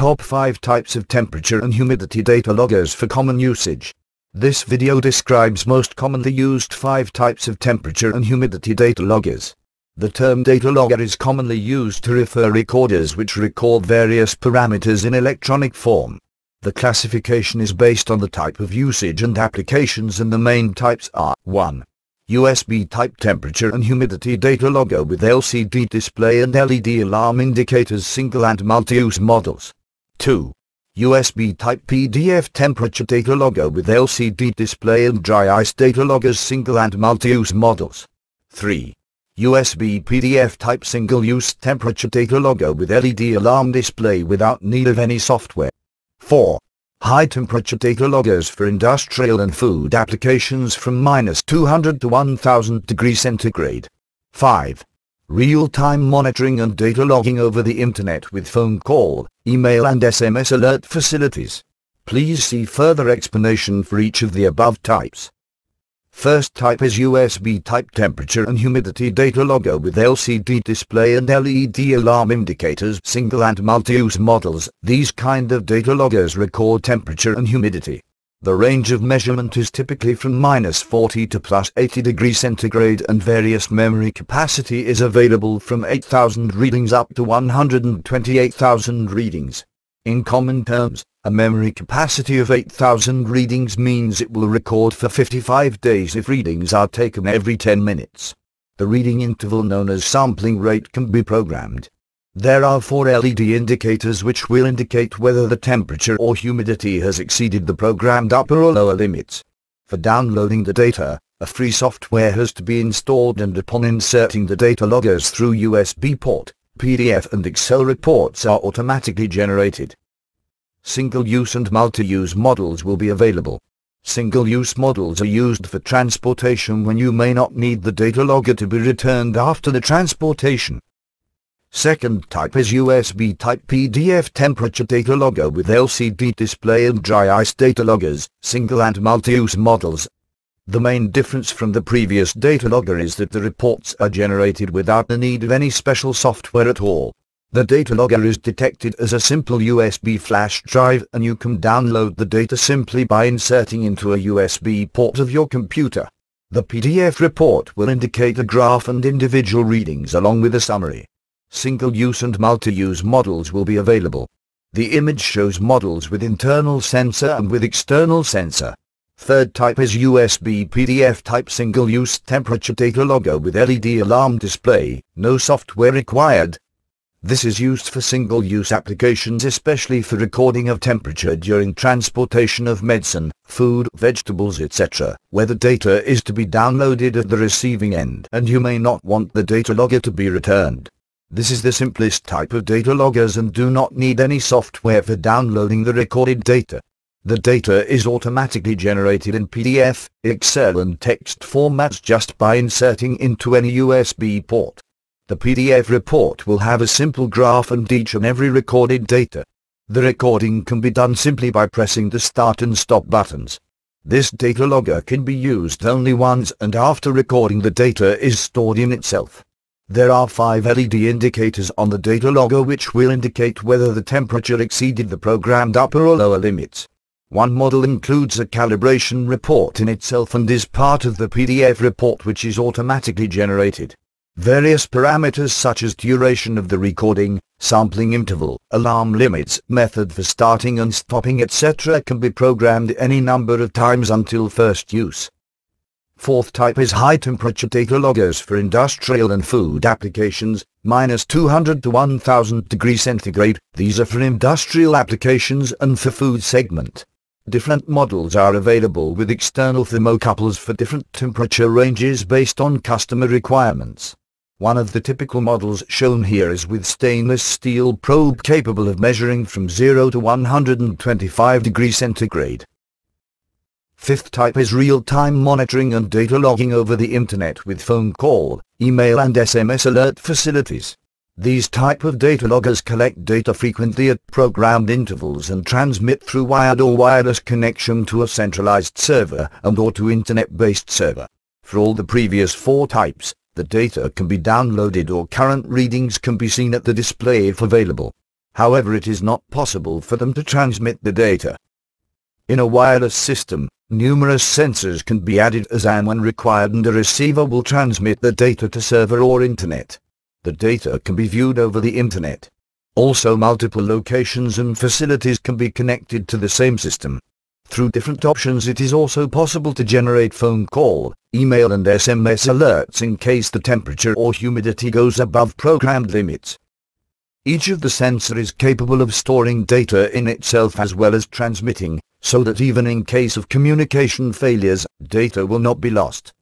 Top 5 Types of Temperature and Humidity Data Loggers for Common Usage This video describes most commonly used 5 types of temperature and humidity data loggers. The term data logger is commonly used to refer recorders which record various parameters in electronic form. The classification is based on the type of usage and applications and the main types are 1. USB type temperature and humidity data logger with LCD display and LED alarm indicators single and multi-use models. 2. USB Type PDF Temperature Data Logger with LCD display and dry ice data loggers single and multi-use models. 3. USB PDF Type Single-Use Temperature Data Logger with LED alarm display without need of any software. 4. High temperature data loggers for industrial and food applications from minus 200 to 1000 degrees centigrade. 5. Real-time monitoring and data logging over the internet with phone call, email and SMS alert facilities. Please see further explanation for each of the above types. First type is USB type temperature and humidity data logger with LCD display and LED alarm indicators single and multi-use models. These kind of data loggers record temperature and humidity. The range of measurement is typically from minus 40 to plus 80 degrees centigrade and various memory capacity is available from 8,000 readings up to 128,000 readings. In common terms, a memory capacity of 8,000 readings means it will record for 55 days if readings are taken every 10 minutes. The reading interval known as sampling rate can be programmed. There are four LED indicators which will indicate whether the temperature or humidity has exceeded the programmed upper or lower limits. For downloading the data, a free software has to be installed and upon inserting the data loggers through USB port, PDF and Excel reports are automatically generated. Single-use and multi-use models will be available. Single-use models are used for transportation when you may not need the data logger to be returned after the transportation. Second type is USB Type PDF temperature data logger with LCD display and dry ice data loggers, single and multi-use models. The main difference from the previous data logger is that the reports are generated without the need of any special software at all. The data logger is detected as a simple USB flash drive and you can download the data simply by inserting into a USB port of your computer. The PDF report will indicate a graph and individual readings along with a summary single-use and multi-use models will be available. The image shows models with internal sensor and with external sensor. Third type is USB PDF type single-use temperature data logger with LED alarm display, no software required. This is used for single-use applications especially for recording of temperature during transportation of medicine, food, vegetables etc., where the data is to be downloaded at the receiving end and you may not want the data logger to be returned. This is the simplest type of data loggers and do not need any software for downloading the recorded data. The data is automatically generated in PDF, Excel and text formats just by inserting into any USB port. The PDF report will have a simple graph and each and every recorded data. The recording can be done simply by pressing the start and stop buttons. This data logger can be used only once and after recording the data is stored in itself. There are 5 LED indicators on the data logger which will indicate whether the temperature exceeded the programmed upper or lower limits. One model includes a calibration report in itself and is part of the PDF report which is automatically generated. Various parameters such as duration of the recording, sampling interval, alarm limits, method for starting and stopping etc. can be programmed any number of times until first use. Fourth type is high temperature data loggers for industrial and food applications, minus 200 to 1000 degrees centigrade, these are for industrial applications and for food segment. Different models are available with external thermocouples for different temperature ranges based on customer requirements. One of the typical models shown here is with stainless steel probe capable of measuring from 0 to 125 degrees centigrade. Fifth type is real-time monitoring and data logging over the internet with phone call, email and SMS alert facilities. These type of data loggers collect data frequently at programmed intervals and transmit through wired or wireless connection to a centralized server and or to internet-based server. For all the previous four types, the data can be downloaded or current readings can be seen at the display if available. However it is not possible for them to transmit the data. In a wireless system, numerous sensors can be added as and when required and the receiver will transmit the data to server or internet. The data can be viewed over the internet. Also multiple locations and facilities can be connected to the same system. Through different options it is also possible to generate phone call, email and SMS alerts in case the temperature or humidity goes above programmed limits. Each of the sensor is capable of storing data in itself as well as transmitting, so that even in case of communication failures, data will not be lost.